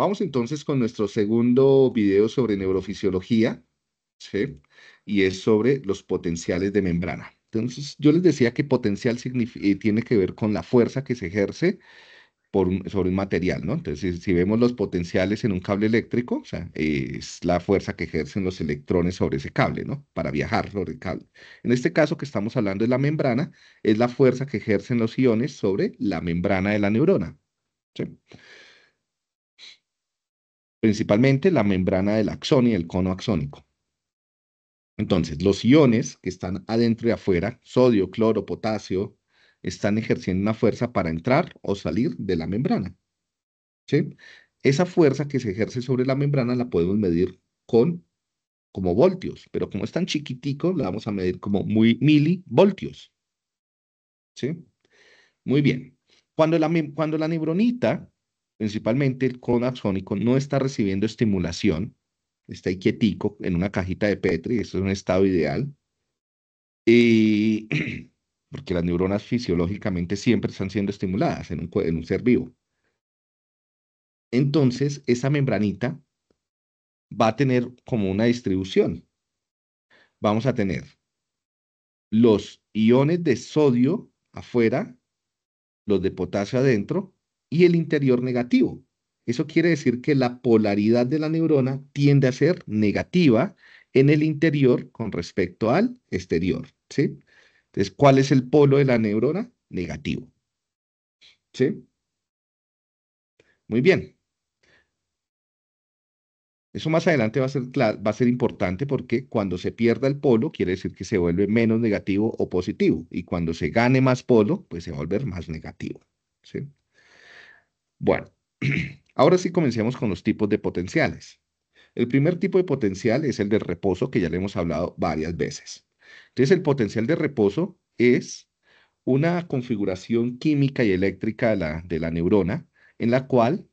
Vamos entonces con nuestro segundo video sobre neurofisiología, ¿sí? y es sobre los potenciales de membrana. Entonces, yo les decía que potencial eh, tiene que ver con la fuerza que se ejerce por sobre un material, ¿no? Entonces, si, vemos los potenciales en un cable eléctrico, o sea, es la fuerza que ejercen los electrones sobre ese cable, ¿no? Para viajar sobre el cable. En este caso que estamos hablando de la membrana, es la fuerza que ejercen los iones sobre la membrana de la neurona. ¿sí? principalmente la membrana del axón y el cono axónico. Entonces, los iones que están adentro y afuera, sodio, cloro, potasio, están ejerciendo una fuerza para entrar o salir de la membrana. ¿sí? Esa fuerza que se ejerce sobre la membrana la podemos medir con como voltios, pero como es tan chiquitico, la vamos a medir como muy milivoltios. ¿sí? Muy bien. Cuando la, cuando la neuronita principalmente el cono axónico, no está recibiendo estimulación, está quietico en una cajita de Petri, eso es un estado ideal, y porque las neuronas fisiológicamente siempre están siendo estimuladas en un ser vivo. Entonces, esa membranita va a tener como una distribución. Vamos a tener los iones de sodio afuera, los de potasio adentro, y el interior negativo. Eso quiere decir que la polaridad de la neurona tiende a ser negativa en el interior con respecto al exterior. ¿sí? Entonces, ¿cuál es el polo de la neurona? Negativo. ¿Sí? Muy bien. Eso más adelante va a, ser, va a ser importante porque cuando se pierda el polo, quiere decir que se vuelve menos negativo o positivo. Y cuando se gane más polo, pues se va volver más negativo. ¿sí? Bueno, ahora sí comencemos con los tipos de potenciales. El primer tipo de potencial es el de reposo, que ya le hemos hablado varias veces. Entonces, el potencial de reposo es una configuración química y eléctrica de la, de la neurona en la cual,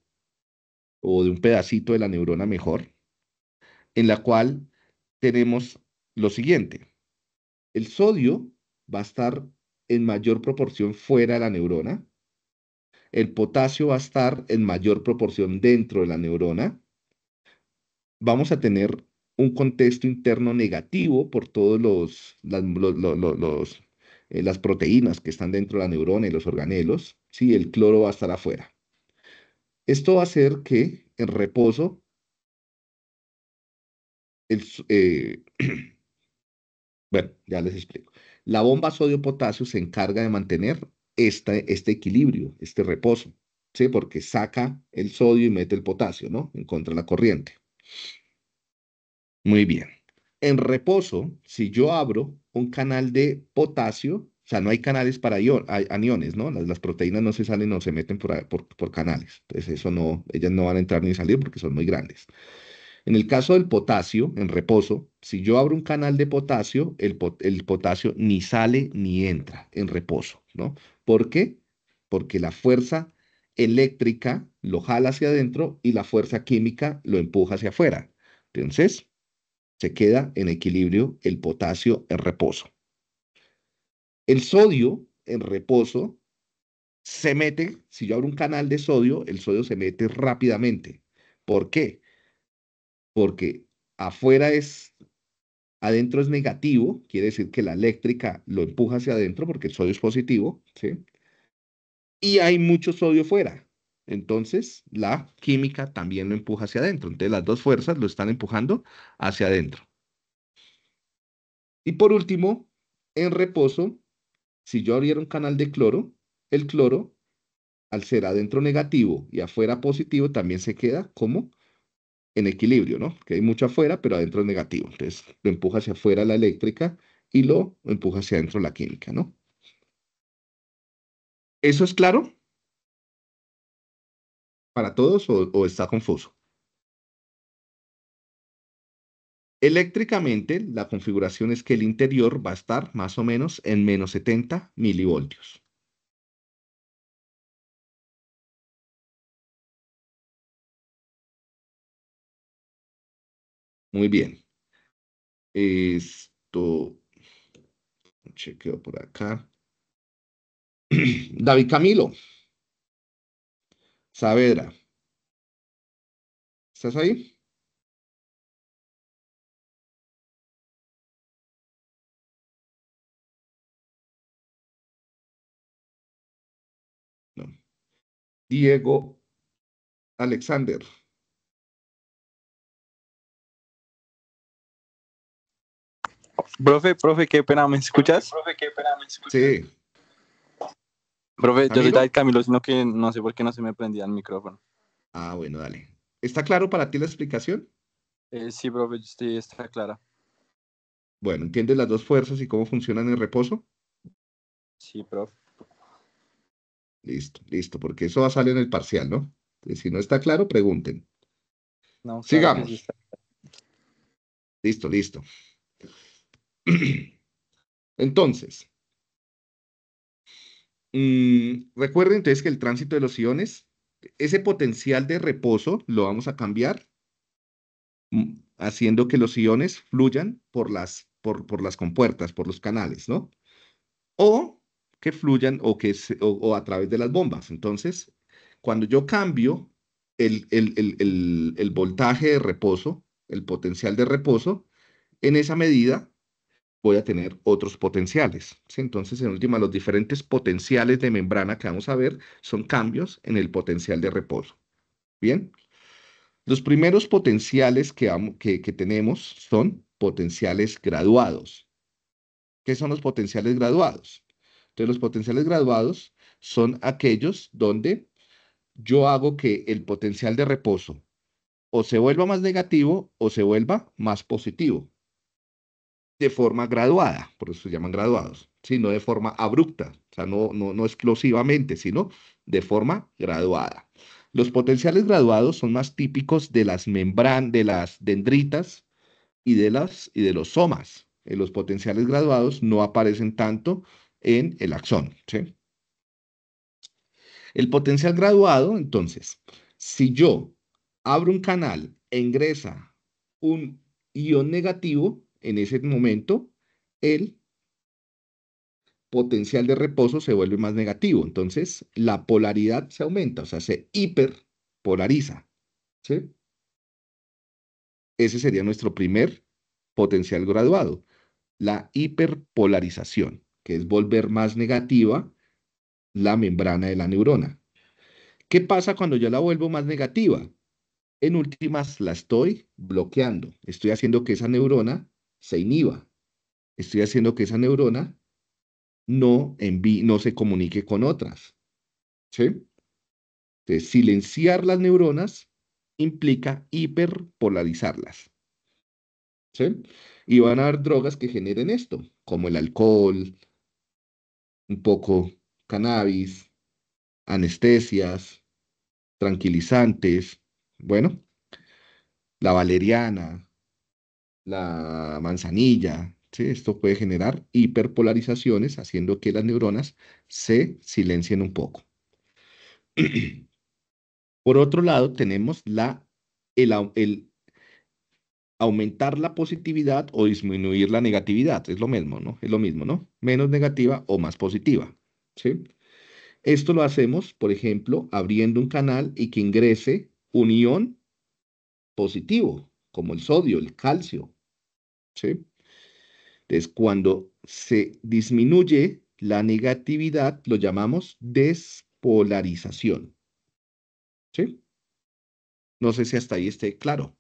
o de un pedacito de la neurona mejor, en la cual tenemos lo siguiente. El sodio va a estar en mayor proporción fuera de la neurona, el potasio va a estar en mayor proporción dentro de la neurona. Vamos a tener un contexto interno negativo por todas los, eh, las, proteínas que están dentro de la neurona y los organelos. ¿sí? El cloro va a estar afuera. Esto va a hacer que en reposo eh, bueno, ya les explico. La bomba sodio-potasio se encarga de mantener este equilibrio, este reposo, ¿sí? Porque saca el sodio y mete el potasio, ¿no? En contra de la corriente. Muy bien. En reposo, si yo abro un canal de potasio, o sea, no hay canales para ion, aniones, ¿no? Las, proteínas no se salen o se meten por, por, canales. Entonces, eso no, ellas no van a entrar ni salir porque son muy grandes. En el caso del potasio, en reposo, si yo abro un canal de potasio, el, potasio ni sale ni entra en reposo, ¿no? ¿Por qué? Porque la fuerza eléctrica lo jala hacia adentro y la fuerza química lo empuja hacia afuera. Entonces, se queda en equilibrio el potasio en reposo. El sodio en reposo se mete, si yo abro un canal de sodio, el sodio se mete rápidamente. ¿Por qué? porque afuera es, adentro es negativo, quiere decir que la eléctrica lo empuja hacia adentro porque el sodio es positivo, ¿sí? Y hay mucho sodio fuera, entonces la química también lo empuja hacia adentro, entonces las dos fuerzas lo están empujando hacia adentro. Y por último, en reposo, si yo abriera un canal de cloro, el cloro, al ser adentro negativo y afuera positivo, también se queda como en equilibrio, ¿no? Que hay mucho afuera, pero adentro es negativo. Entonces lo empuja hacia afuera la eléctrica y lo empuja hacia adentro la química, ¿no? ¿Eso es claro? ¿Para todos o, o está confuso? Eléctricamente, la configuración es que el interior va a estar más o menos en menos 70 milivoltios. Muy bien. Esto, chequeo por acá. David Camilo. Saavedra. ¿Estás ahí? Diego Alexander. Profe, profe, qué pena, ¿me escuchas? Profe, qué pena, ¿me escuchas? Sí. Profe, yo soy doy Camilo, sino que no sé por qué no se me prendía el micrófono. Ah, bueno, dale. ¿Está claro para ti la explicación? Eh, sí, profe, sí, está clara. Bueno, ¿entiendes las dos fuerzas y cómo funcionan en reposo? Sí, profe. Listo, listo, porque eso va a salir en el parcial, ¿no? si no está claro, pregunten. No, Sigamos. Listo, listo. Entonces, mm, recuerden entonces que el tránsito de los iones, ese potencial de reposo lo vamos a cambiar mm, haciendo que los iones fluyan por las, por, las compuertas, por los canales, ¿no? O que fluyan o, que a través de las bombas. Entonces, cuando yo cambio el, voltaje de reposo, el potencial de reposo, en esa medida voy a tener otros potenciales. Entonces, en última, los diferentes potenciales de membrana que vamos a ver son cambios en el potencial de reposo. Bien, los primeros potenciales que, que tenemos son potenciales graduados. ¿Qué son los potenciales graduados? Entonces, los potenciales graduados son aquellos donde yo hago que el potencial de reposo o se vuelva más negativo o se vuelva más positivo de forma graduada, por eso se llaman graduados, sino de forma abrupta, o sea, no, no, sino de forma graduada. Los potenciales graduados son más típicos de las membranas, de las dendritas y de, las, y de los somas. Eh, los potenciales graduados no aparecen tanto en el axón. El potencial graduado, entonces, si yo abro un canal e ingresa un ion negativo, en ese momento el potencial de reposo se vuelve más negativo. Entonces, la polaridad se aumenta, o sea, se hiperpolariza. Ese sería nuestro primer potencial graduado, la hiperpolarización, que es volver más negativa la membrana de la neurona. ¿Qué pasa cuando yo la vuelvo más negativa? En últimas, la estoy bloqueando. Estoy haciendo que esa neurona se inhiba. Estoy haciendo que esa neurona no, envíe, no se comunique con otras. ¿Sí? Entonces, silenciar las neuronas implica hiperpolarizarlas. ¿Sí? Y van a haber drogas que generen esto, como el alcohol, un poco cannabis, anestesias, tranquilizantes, bueno, la valeriana, la manzanilla, ¿sí? esto puede generar hiperpolarizaciones, haciendo que las neuronas se silencien un poco. Por otro lado, tenemos la, el, aumentar la positividad o disminuir la negatividad. Es lo mismo, ¿no? Es lo mismo, ¿no? Menos negativa o más positiva, ¿sí? Esto lo hacemos, por ejemplo, abriendo un canal y que ingrese un ion positivo, como el sodio, el calcio, entonces, cuando se disminuye la negatividad, lo llamamos despolarización. No sé si hasta ahí esté claro.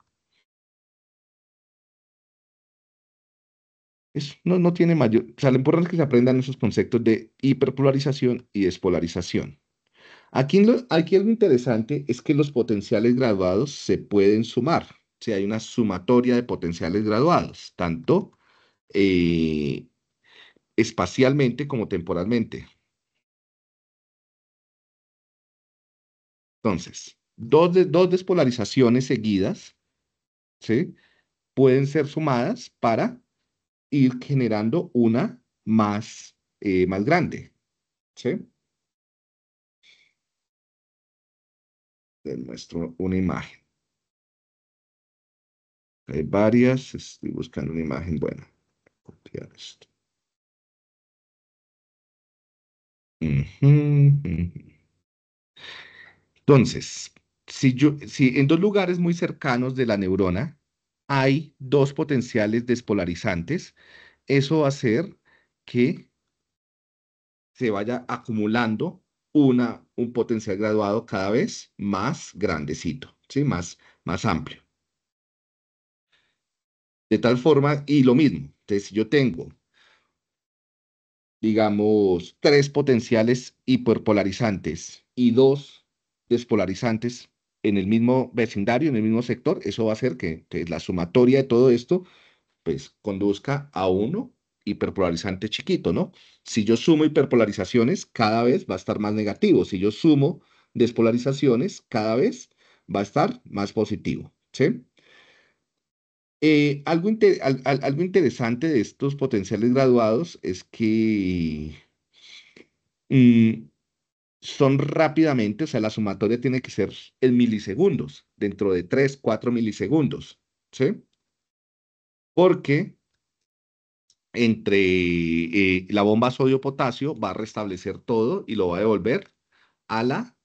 Es no, tiene mayor... Salen por importante que se aprendan esos conceptos de hiperpolarización y despolarización. Aquí, aquí algo interesante es que los potenciales graduados se pueden sumar si hay una sumatoria de potenciales graduados, tanto eh, espacialmente como temporalmente. Entonces, dos, dos despolarizaciones seguidas ¿sí? pueden ser sumadas para ir generando una más, eh, más grande. ¿sí? una imagen. Hay varias. Estoy buscando una imagen buena. Copiar Entonces, si, yo, si en dos lugares muy cercanos de la neurona hay dos potenciales despolarizantes, eso va a hacer que se vaya acumulando una, un potencial graduado cada vez más grandecito, ¿sí? más, más amplio. De tal forma, y lo mismo, entonces si yo tengo, digamos, tres potenciales hiperpolarizantes y dos despolarizantes en el mismo vecindario, en el mismo sector, eso va a hacer que la sumatoria de todo esto pues conduzca a uno hiperpolarizante chiquito, ¿no? Si yo sumo hiperpolarizaciones, cada vez va a estar más negativo. Si yo sumo despolarizaciones, cada vez va a estar más positivo, ¿sí? Eh, algo, interesante de estos potenciales graduados es que mm, son rápidamente, o sea, la sumatoria tiene que ser en milisegundos, dentro de 3, 4 milisegundos, ¿sí? Porque entre eh, la bomba sodio-potasio va a restablecer todo y lo va a devolver a la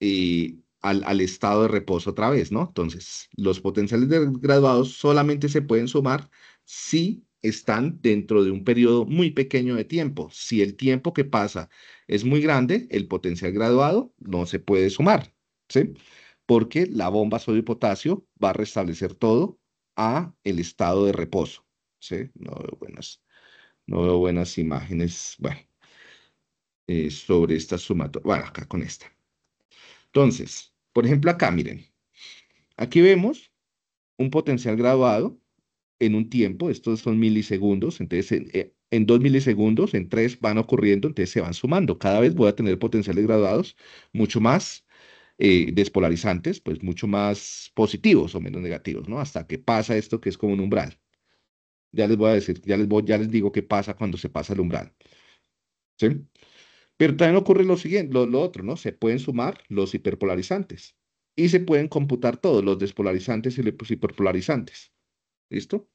eh, al, estado de reposo otra vez, ¿no? Entonces, los potenciales graduados solamente se pueden sumar si están dentro de un periodo muy pequeño de tiempo. Si el tiempo que pasa es muy grande, el potencial graduado no se puede sumar, ¿sí? Porque la bomba sodio y potasio va a restablecer todo a el estado de reposo, ¿sí? No veo buenas, no veo buenas imágenes, bueno, eh, sobre esta sumatoria, bueno, acá con esta. Entonces, por ejemplo, acá miren, aquí vemos un potencial graduado en un tiempo, estos son milisegundos, entonces eh, en, dos milisegundos, en tres van ocurriendo, entonces se van sumando. Cada vez voy a tener potenciales graduados mucho más eh, despolarizantes, pues mucho más positivos o menos negativos, ¿no? Hasta que pasa esto que es como un umbral. Ya les voy a decir, ya les, voy, ya les digo qué pasa cuando se pasa el umbral. ¿Sí? Pero también ocurre lo siguiente, lo, otro, ¿no? Se pueden sumar los hiperpolarizantes y se pueden computar todos los despolarizantes y los hiperpolarizantes. ¿Listo?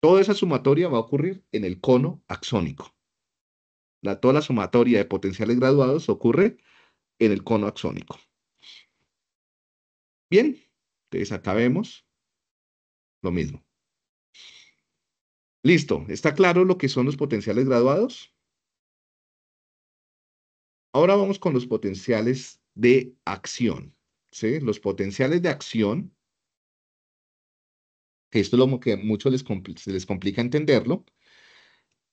Toda esa sumatoria va a ocurrir en el cono axónico. La, toda la sumatoria de potenciales graduados ocurre en el cono axónico. Bien, entonces acabemos lo mismo. Listo, ¿está claro lo que son los potenciales graduados? Ahora vamos con los potenciales de acción. Los potenciales de acción, esto es lo que a muchos les, se les complica entenderlo,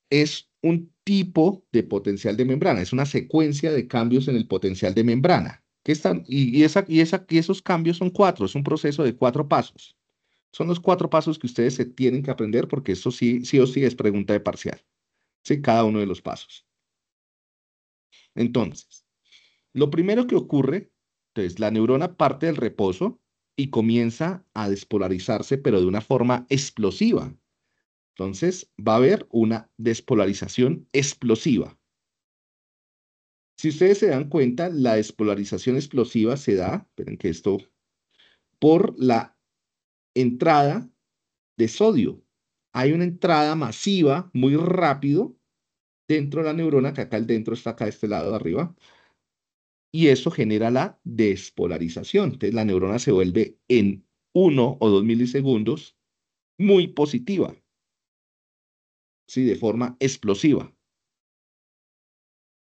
es un tipo de potencial de membrana, es una secuencia de cambios en el potencial de membrana. y, esos cambios son cuatro, es un proceso de cuatro pasos. Son los cuatro pasos que ustedes se tienen que aprender porque eso sí, sí o sí es pregunta de parcial. Cada uno de los pasos. Entonces, lo primero que ocurre, es pues, la neurona parte del reposo y comienza a despolarizarse, pero de una forma explosiva. Entonces, va a haber una despolarización explosiva. Si ustedes se dan cuenta, la despolarización explosiva se da, esperen que esto, por la entrada de sodio. Hay una entrada masiva, muy rápido, dentro de la neurona, que acá el dentro está acá de este lado de arriba, y eso genera la despolarización. Entonces la neurona se vuelve en uno o dos milisegundos muy positiva, ¿sí? de forma explosiva.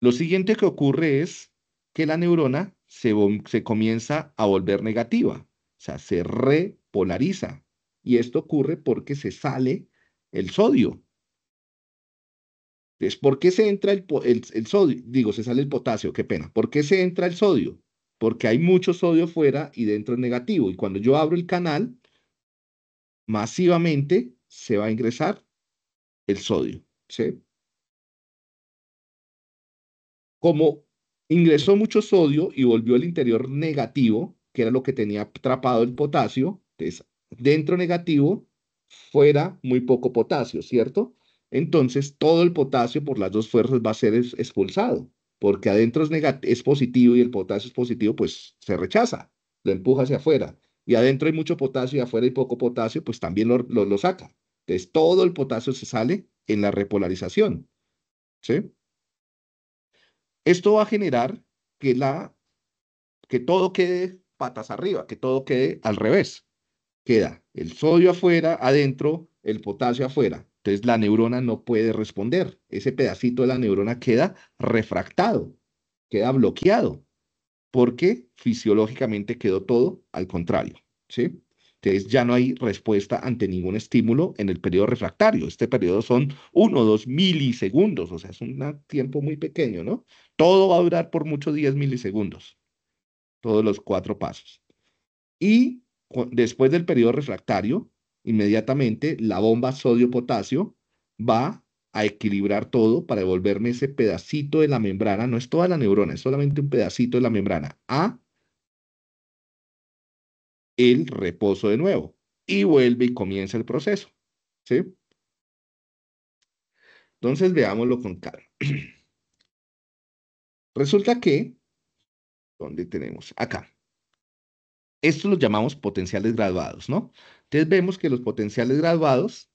Lo siguiente que ocurre es que la neurona se, se comienza a volver negativa, o sea, se repolariza. Y esto ocurre porque se sale el sodio, entonces, ¿por qué se entra el, el, sodio? Digo, se sale el potasio, qué pena. ¿Por qué se entra el sodio? Porque hay mucho sodio fuera y dentro es negativo. Y cuando yo abro el canal, masivamente se va a ingresar el sodio. ¿sí? Como ingresó mucho sodio y volvió el interior negativo, que era lo que tenía atrapado el potasio, entonces dentro negativo, fuera muy poco potasio, ¿cierto? entonces todo el potasio por las dos fuerzas va a ser expulsado, porque adentro es, positivo y el potasio es positivo, pues se rechaza, lo empuja hacia afuera. Y adentro hay mucho potasio y afuera hay poco potasio, pues también lo, saca. Entonces todo el potasio se sale en la repolarización. ¿Sí? Esto va a generar que, la, que todo quede patas arriba, que todo quede al revés. Queda el sodio afuera, adentro, el potasio afuera. Entonces la neurona no puede responder. Ese pedacito de la neurona queda refractado, queda bloqueado, porque fisiológicamente quedó todo al contrario. ¿sí? Entonces ya no hay respuesta ante ningún estímulo en el periodo refractario. Este periodo son uno o 2 milisegundos, o sea, es un tiempo muy pequeño, ¿no? Todo va a durar por muchos 10 milisegundos, todos los cuatro pasos. Y después del periodo refractario, inmediatamente la bomba sodio-potasio va a equilibrar todo para devolverme ese pedacito de la membrana, no es toda la neurona, es solamente un pedacito de la membrana, a el reposo de nuevo. Y vuelve y comienza el proceso. ¿Sí? Entonces veámoslo con calma. Resulta que, ¿dónde tenemos? Acá. Esto lo llamamos potenciales graduados, ¿no? Entonces vemos que los potenciales graduados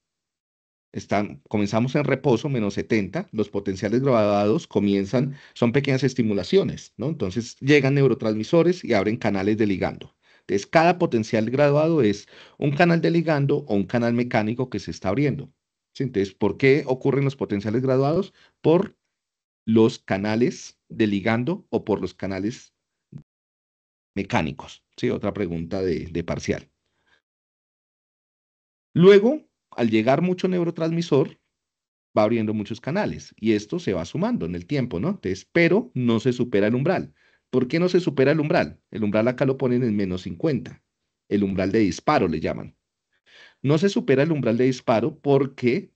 están, comenzamos en reposo, menos 70, los potenciales graduados comienzan, son pequeñas estimulaciones, ¿no? Entonces llegan neurotransmisores y abren canales de ligando. Entonces cada potencial graduado es un canal de ligando o un canal mecánico que se está abriendo. Entonces, ¿por qué ocurren los potenciales graduados? Por los canales de ligando o por los canales mecánicos, ¿sí? Otra pregunta de parcial. Luego, al llegar mucho neurotransmisor, va abriendo muchos canales y esto se va sumando en el tiempo, ¿no? Entonces, pero no se supera el umbral. ¿Por qué no se supera el umbral? El umbral acá lo ponen en menos 50. El umbral de disparo le llaman. No se supera el umbral de disparo porque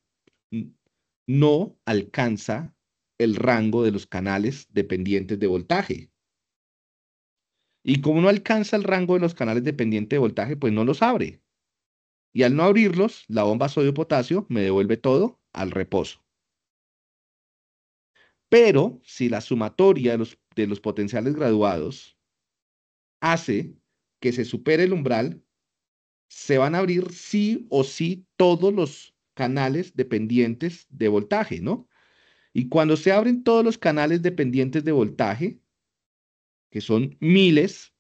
no alcanza el rango de los canales dependientes de voltaje. Y como no alcanza el rango de los canales dependientes de voltaje, pues no los abre y al no abrirlos, la bomba sodio-potasio me devuelve todo al reposo. Pero si la sumatoria de los, de los potenciales graduados hace que se supere el umbral, se van a abrir sí o sí todos los canales dependientes de voltaje, ¿no? Y cuando se abren todos los canales dependientes de voltaje, que son miles,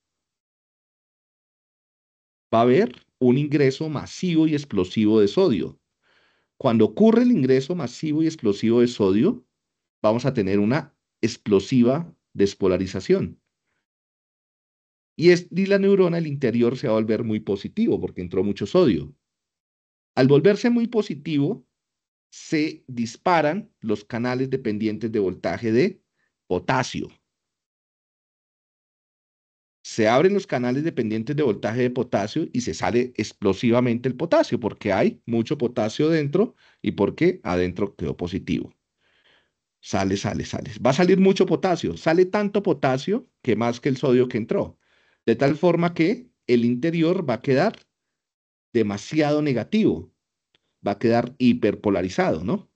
va a haber un ingreso masivo y explosivo de sodio. Cuando ocurre el ingreso masivo y explosivo de sodio, vamos a tener una explosiva despolarización. Y, es, la neurona, el interior, se va a volver muy positivo porque entró mucho sodio. Al volverse muy positivo, se disparan los canales dependientes de voltaje de potasio se abren los canales dependientes de voltaje de potasio y se sale explosivamente el potasio porque hay mucho potasio dentro y porque adentro quedó positivo. Sale, sale, sale. Va a salir mucho potasio. Sale tanto potasio que más que el sodio que entró. De tal forma que el interior va a quedar demasiado negativo. Va a quedar hiperpolarizado, ¿no?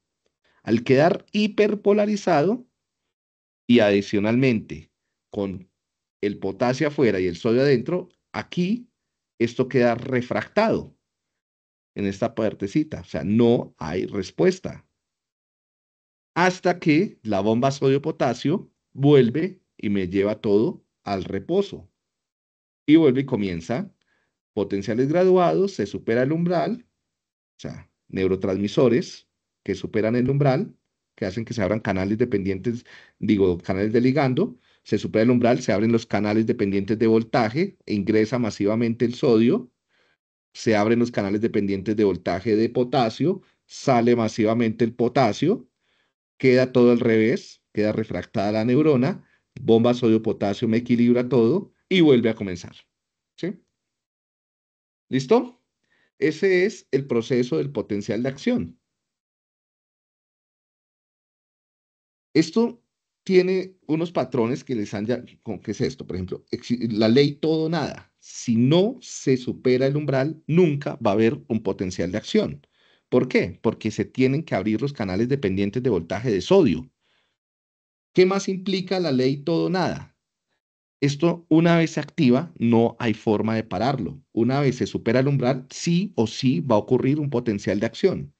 Al quedar hiperpolarizado y adicionalmente con el potasio afuera y el sodio adentro, aquí esto queda refractado en esta partecita. O sea, no hay respuesta. Hasta que la bomba sodio-potasio vuelve y me lleva todo al reposo. Y vuelve y comienza potenciales graduados, se supera el umbral, o sea, neurotransmisores que superan el umbral, que hacen que se abran canales dependientes, digo, canales de ligando, se supera el umbral, se abren los canales dependientes de voltaje, e ingresa masivamente el sodio, se abren los canales dependientes de voltaje de potasio, sale masivamente el potasio, queda todo al revés, queda refractada la neurona, bomba sodio-potasio me equilibra todo y vuelve a comenzar. ¿Sí? ¿Listo? Ese es el proceso del potencial de acción. Esto tiene unos patrones que les han ya, ¿qué es esto? Por ejemplo, la ley todo nada. Si no se supera el umbral, nunca va a haber un potencial de acción. ¿Por qué? Porque se tienen que abrir los canales dependientes de voltaje de sodio. ¿Qué más implica la ley todo nada? Esto una vez se activa, no hay forma de pararlo. Una vez se supera el umbral, sí o sí va a ocurrir un potencial de acción.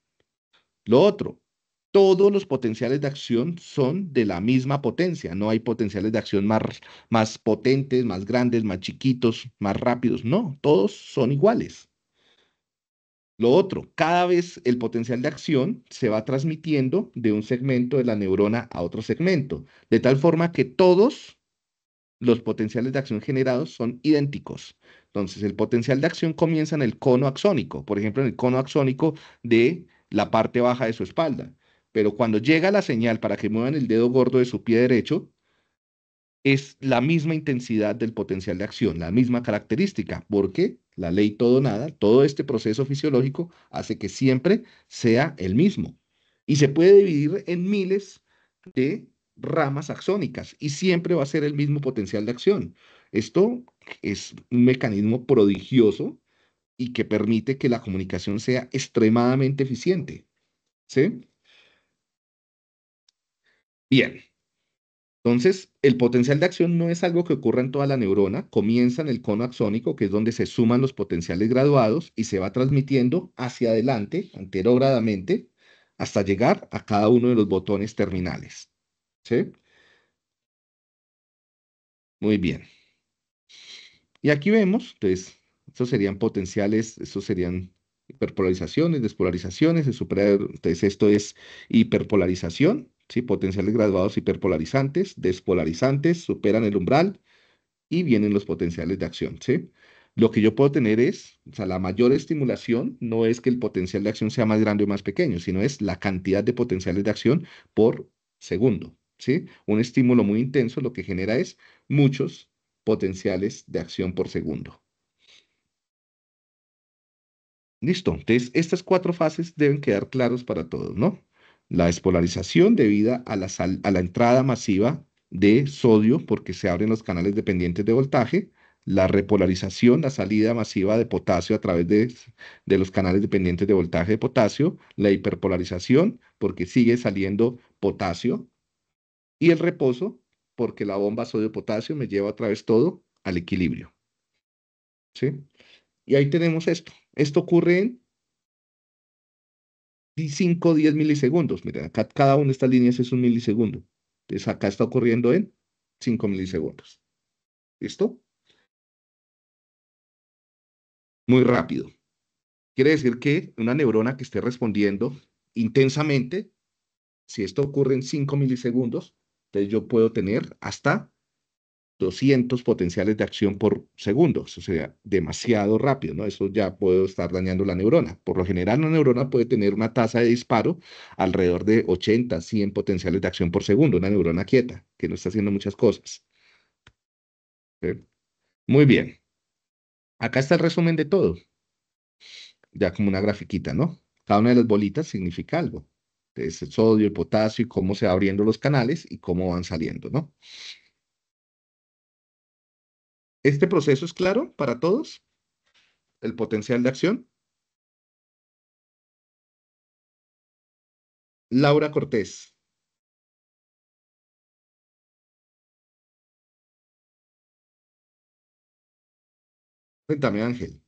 Lo otro, todos los potenciales de acción son de la misma potencia. No hay potenciales de acción más, más potentes, más grandes, más chiquitos, más rápidos. No, todos son iguales. Lo otro, cada vez el potencial de acción se va transmitiendo de un segmento de la neurona a otro segmento, de tal forma que todos los potenciales de acción generados son idénticos. Entonces, el potencial de acción comienza en el cono axónico, por ejemplo, en el cono axónico de la parte baja de su espalda pero cuando llega la señal para que muevan el dedo gordo de su pie derecho, es la misma intensidad del potencial de acción, la misma característica, porque la ley todo nada, todo este proceso fisiológico hace que siempre sea el mismo. Y se puede dividir en miles de ramas axónicas y siempre va a ser el mismo potencial de acción. Esto es un mecanismo prodigioso y que permite que la comunicación sea extremadamente eficiente. ¿Sí? Bien. Entonces, el potencial de acción no es algo que ocurra en toda la neurona, comienza en el cono axónico, que es donde se suman los potenciales graduados y se va transmitiendo hacia adelante, anterogradamente, hasta llegar a cada uno de los botones terminales. ¿Sí? Muy bien. Y aquí vemos, entonces, pues, estos serían potenciales, estos serían hiperpolarizaciones, despolarizaciones, entonces pues, esto es hiperpolarización, ¿sí? potenciales graduados hiperpolarizantes, despolarizantes, superan el umbral y vienen los potenciales de acción. ¿sí? Lo que yo puedo tener es, o sea, la mayor estimulación no es que el potencial de acción sea más grande o más pequeño, sino es la cantidad de potenciales de acción por segundo. ¿sí? Un estímulo muy intenso lo que genera es muchos potenciales de acción por segundo. Listo, entonces estas cuatro fases deben quedar claras para todos, ¿no? la despolarización debida a la, entrada masiva de sodio porque se abren los canales dependientes de voltaje, la repolarización, la salida masiva de potasio a través de, de, los canales dependientes de voltaje de potasio, la hiperpolarización porque sigue saliendo potasio y el reposo porque la bomba sodio-potasio me lleva a través todo al equilibrio. ¿Sí? Y ahí tenemos esto. Esto ocurre en 5 o 10 milisegundos. Miren, acá cada una de estas líneas es un milisegundo. Entonces acá está ocurriendo en 5 milisegundos. ¿Listo? Muy rápido. Quiere decir que una neurona que esté respondiendo intensamente, si esto ocurre en 5 milisegundos, entonces yo puedo tener hasta 200 potenciales de acción por segundo, o sea, demasiado rápido, ¿no? Eso ya puede estar dañando la neurona. Por lo general, una neurona puede tener una tasa de disparo alrededor de 80, 100 potenciales de acción por segundo, una neurona quieta, que no está haciendo muchas cosas. Muy bien. Acá está el resumen de todo. Ya como una grafiquita, ¿no? Cada una de las bolitas significa algo. Es el sodio, el potasio y cómo se abriendo los canales y cómo van saliendo, ¿no? ¿Este proceso es claro para todos? ¿El potencial de acción? Laura Cortés. Cuéntame, Ángel.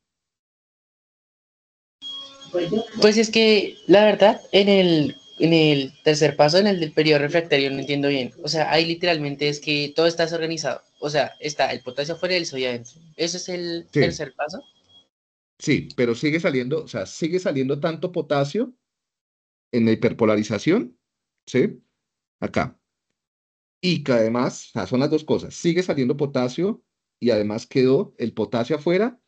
Pues es que la verdad, en el en el tercer paso, en el del periodo refractario, no entiendo bien. O sea, ahí literalmente es que todo está desorganizado. O sea, está el potasio afuera y el sodio adentro. ¿Ese es el tercer paso? Sí, pero sigue saliendo, o sea, sigue saliendo tanto potasio en la hiperpolarización, ¿sí? Acá. Y que además, o sea, son las dos cosas, sigue saliendo potasio y además quedó el potasio afuera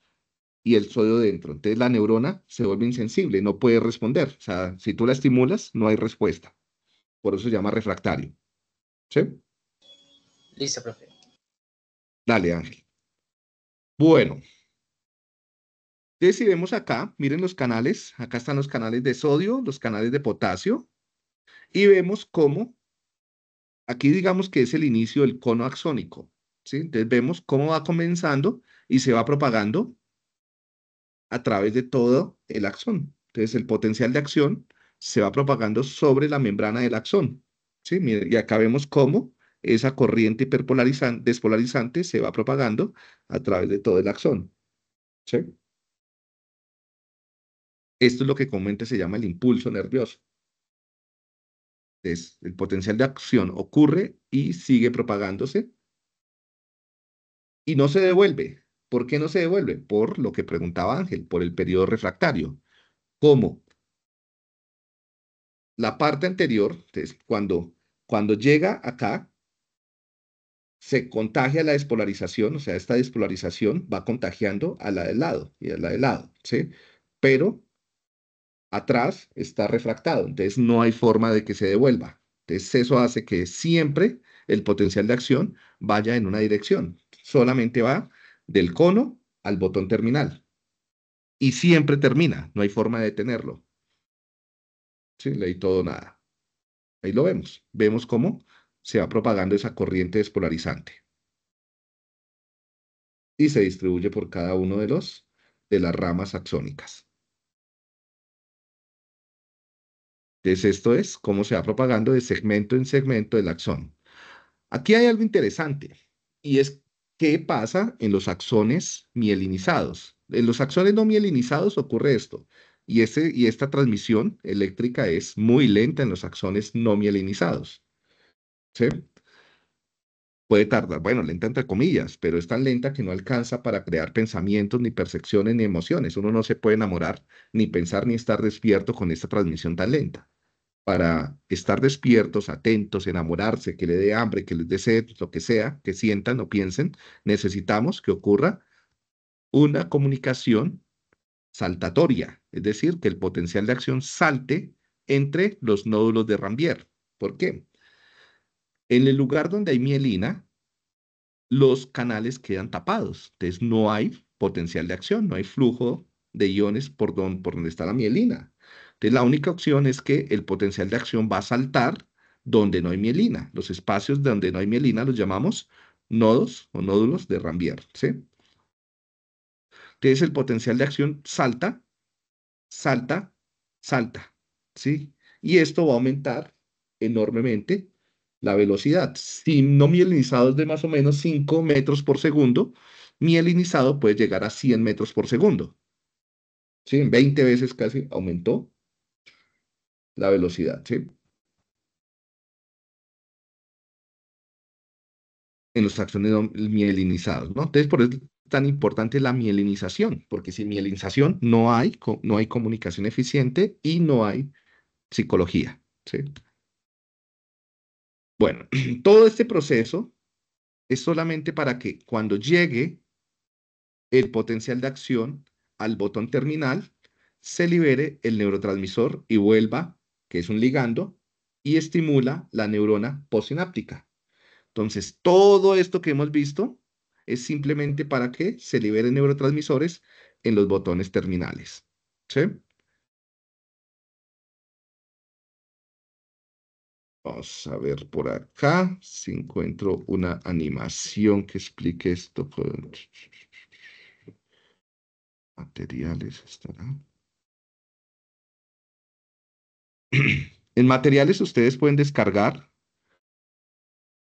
y el sodio dentro. Entonces la neurona se vuelve insensible, no puede responder. O sea, si tú la estimulas, no hay respuesta. Por eso se llama refractario. ¿Sí? Listo, profe. Dale, Ángel. Bueno. Entonces, si vemos acá, miren los canales. Acá están los canales de sodio, los canales de potasio. Y vemos cómo, aquí digamos que es el inicio del cono axónico. ¿sí? Entonces vemos cómo va comenzando y se va propagando a través de todo el axón. Entonces, el potencial de acción se va propagando sobre la membrana del axón. Y acá vemos cómo esa corriente hiperpolarizante, despolarizante se va propagando a través de todo el axón. Esto es lo que comúnmente se llama el impulso nervioso. Entonces, el potencial de acción ocurre y sigue propagándose y no se devuelve, ¿Por qué no se devuelve? Por lo que preguntaba Ángel, por el periodo refractario. ¿Cómo? La parte anterior, entonces, cuando, cuando llega acá, se contagia la despolarización, o sea, esta despolarización va contagiando a la del lado y a la del lado, ¿sí? Pero atrás está refractado, entonces no hay forma de que se devuelva. Entonces eso hace que siempre el potencial de acción vaya en una dirección, solamente va del cono al botón terminal. Y siempre termina, no hay forma de detenerlo. Sí, leí todo nada. Ahí lo vemos. Vemos cómo se va propagando esa corriente despolarizante. Y se distribuye por cada uno de los de las ramas axónicas. Entonces esto es cómo se va propagando de segmento en segmento del axón. Aquí hay algo interesante y es ¿Qué pasa en los axones mielinizados? En los axones no mielinizados ocurre esto. Y, y esta transmisión eléctrica es muy lenta en los axones no mielinizados. Puede tardar, bueno, lenta entre comillas, pero es tan lenta que no alcanza para crear pensamientos, ni percepciones, ni emociones. Uno no se puede enamorar, ni pensar, ni estar despierto con esta transmisión tan lenta para estar despiertos, atentos, enamorarse, que le dé hambre, que les dé sed, lo que sea, que sientan o piensen, necesitamos que ocurra una comunicación saltatoria, es decir, que el potencial de acción salte entre los nódulos de Rambier. ¿Por qué? En el lugar donde hay mielina, los canales quedan tapados, entonces no hay potencial de acción, no hay flujo de iones por donde, por donde está la mielina. Entonces, la única opción es que el potencial de acción va a saltar donde no hay mielina. Los espacios donde no hay mielina los llamamos nodos o nódulos de Rambier, ¿sí? Entonces el potencial de acción salta, salta, salta, ¿sí? Y esto va a aumentar enormemente la velocidad. Si no mielinizado es de más o menos 5 metros por segundo, mielinizado puede llegar a 100 metros por segundo. ¿Sí? 20 veces casi aumentó la velocidad, ¿sí? En los axones mielinizados, ¿no? Entonces, por eso es tan importante la mielinización, porque sin mielinización no hay, no hay comunicación eficiente y no hay psicología, ¿sí? Bueno, todo este proceso es solamente para que cuando llegue el potencial de acción al botón terminal, se libere el neurotransmisor y vuelva que es un ligando, y estimula la neurona postsináptica. Entonces, todo esto que hemos visto es simplemente para que se liberen neurotransmisores en los botones terminales. ¿Sí? Vamos a ver por acá si encuentro una animación que explique esto. Materiales estarán. en materiales ustedes pueden descargar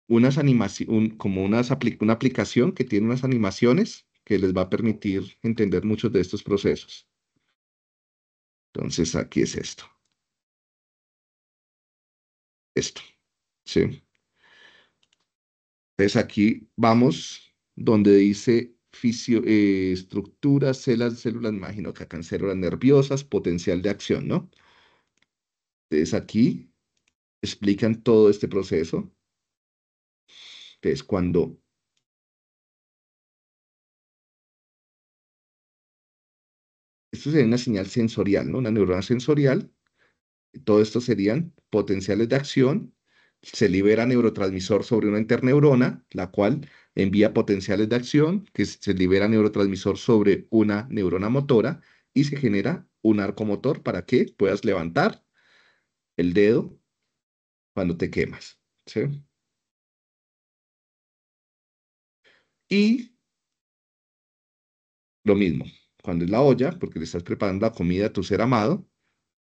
unas animaciones, como unas una aplicación que tiene unas animaciones que les va a permitir entender muchos de estos procesos. Entonces aquí es esto. Esto. ¿Sí? Entonces aquí vamos donde dice fisio, eh, estructuras, células, células, imagino que acá células nerviosas, potencial de acción, ¿no? Entonces aquí explican todo este proceso. Entonces cuando esto sería una señal sensorial, ¿no? Una neurona sensorial. Todo esto serían potenciales de acción. Se libera neurotransmisor sobre una interneurona, la cual envía potenciales de acción, que se libera neurotransmisor sobre una neurona motora y se genera un arco motor para que puedas levantar el dedo cuando te quemas. ¿sí? Y lo mismo, cuando es la olla, porque le estás preparando la comida a tu ser amado,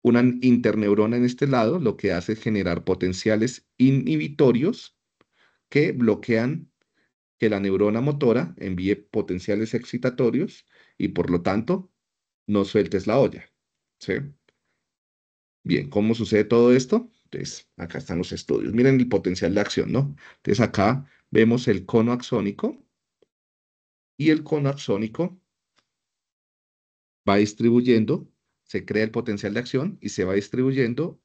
una interneurona en este lado lo que hace es generar potenciales inhibitorios que bloquean que la neurona motora envíe potenciales excitatorios y por lo tanto no sueltes la olla. ¿sí? Bien, ¿cómo sucede todo esto? Entonces, acá están los estudios. Miren el potencial de acción, ¿no? Entonces, acá vemos el cono axónico y el cono axónico va distribuyendo, se crea el potencial de acción y se va distribuyendo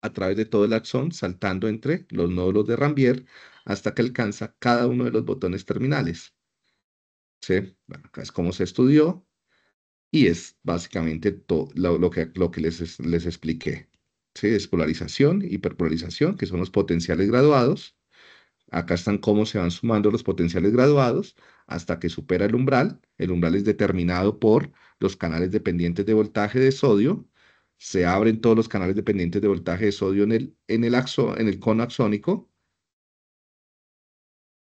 a través de todo el axón, saltando entre los nódulos de Rambier hasta que alcanza cada uno de los botones terminales. ¿Sí? acá es como se estudió, y es básicamente todo lo, que, lo que les, les expliqué. ¿sí? Es polarización, hiperpolarización, que son los potenciales graduados. Acá están cómo se van sumando los potenciales graduados hasta que supera el umbral. El umbral es determinado por los canales dependientes de voltaje de sodio. Se abren todos los canales dependientes de voltaje de sodio en el, en el, axo, en el cono axónico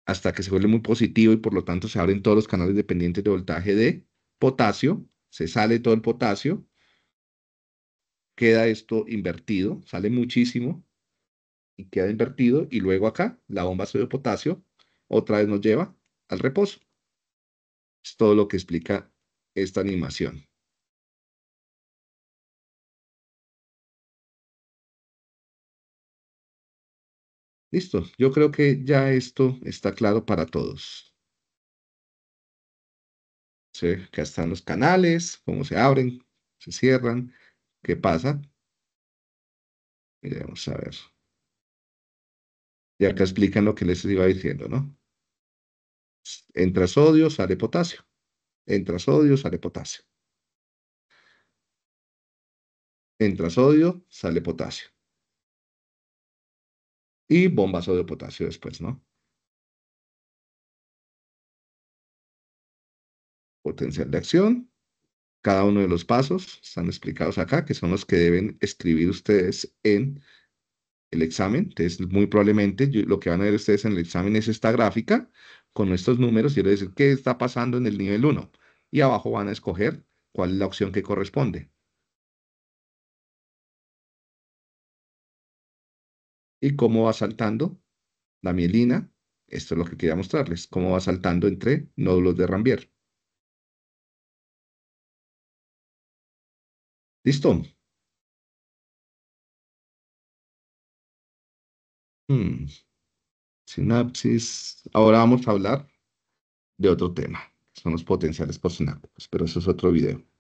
hasta que se vuelve muy positivo y por lo tanto se abren todos los canales dependientes de voltaje de potasio se sale todo el potasio, queda esto invertido, sale muchísimo y queda invertido y luego acá la bomba de potasio otra vez nos lleva al reposo. Es todo lo que explica esta animación. Listo, yo creo que ya esto está claro para todos. Acá están los canales, cómo se abren, se cierran, qué pasa. Y vamos a ver. Y acá explican lo que les iba diciendo, ¿no? Entra sodio, sale potasio. Entra sodio, sale potasio. Entra sodio, sale potasio. Y bomba sodio-potasio después, ¿no? potencial de acción. Cada uno de los pasos están explicados acá, que son los que deben escribir ustedes en el examen. Entonces, muy probablemente lo que van a ver ustedes en el examen es esta gráfica con estos números. Quiero decir qué está pasando en el nivel 1. Y abajo van a escoger cuál es la opción que corresponde. Y cómo va saltando la mielina. Esto es lo que quería mostrarles. Cómo va saltando entre nódulos de Rambier. ¿Listo? Hmm. Sinapsis. Ahora vamos a hablar de otro tema. que Son los potenciales por pero eso es otro video.